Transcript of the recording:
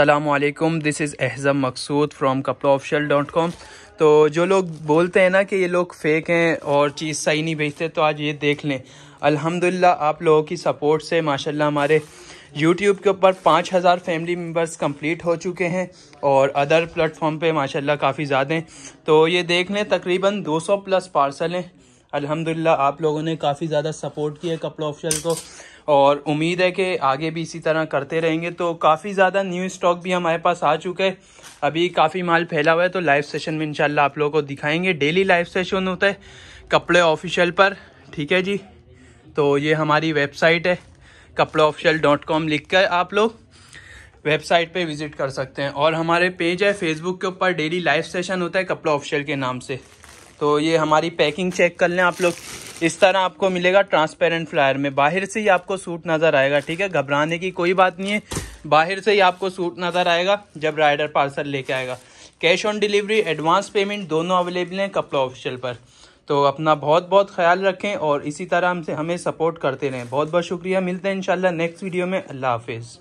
अल्लाम this is Ahzam Maqsood from Kapda official dot com तो जो लोग बोलते हैं ना कि ये लोग फेक हैं और चीज़ सही नहीं भेजते तो आज ये देख लें अल्हम्दुलिल्लाह आप लोगों की सपोर्ट से माशाल्लाह हमारे यूट्यूब के ऊपर पाँच हज़ार फैमिली मेम्बर्स कंप्लीट हो चुके हैं और अदर प्लेटफॉर्म पे माशाल्लाह काफ़ी ज़्यादा हैं तो ये देख लें तकरीबन सौ प्लस पार्सल हैं अल्हम्दुलिल्लाह आप लोगों ने काफ़ी ज़्यादा सपोर्ट किया कपड़ा ऑफिशियल को और उम्मीद है कि आगे भी इसी तरह करते रहेंगे तो काफ़ी ज़्यादा न्यू स्टॉक भी हमारे पास आ चुका है अभी काफ़ी माल फैला हुआ है तो लाइव सेशन में इनशाला आप लोगों को दिखाएंगे डेली लाइव सेशन होता है कपड़े ऑफिशियल पर ठीक है जी तो ये हमारी वेबसाइट है कपड़े ऑफिशियल डॉट कॉम लिख कर आप लोग वेबसाइट पे विज़िट कर सकते हैं और हमारे पेज है फेसबुक के ऊपर डेली लाइव सेशन होता है कपड़ा ऑफिशियल के नाम से तो ये हमारी पैकिंग चेक कर लें आप लोग इस तरह आपको मिलेगा ट्रांसपेरेंट फ्लायर में बाहर से ही आपको सूट नज़र आएगा ठीक है घबराने की कोई बात नहीं है बाहर से ही आपको सूट नज़र आएगा जब राइडर पार्सल लेके आएगा cash on delivery advance payment दोनों अवेलेबल हैं कपड़ा ऑफिशियल पर तो अपना बहुत बहुत ख्याल रखें और इसी तरह हमसे हमें सपोर्ट करते रहें बहुत बहुत शुक्रिया मिलते हैं इन नेक्स्ट वीडियो में अल्लाह हाफिज़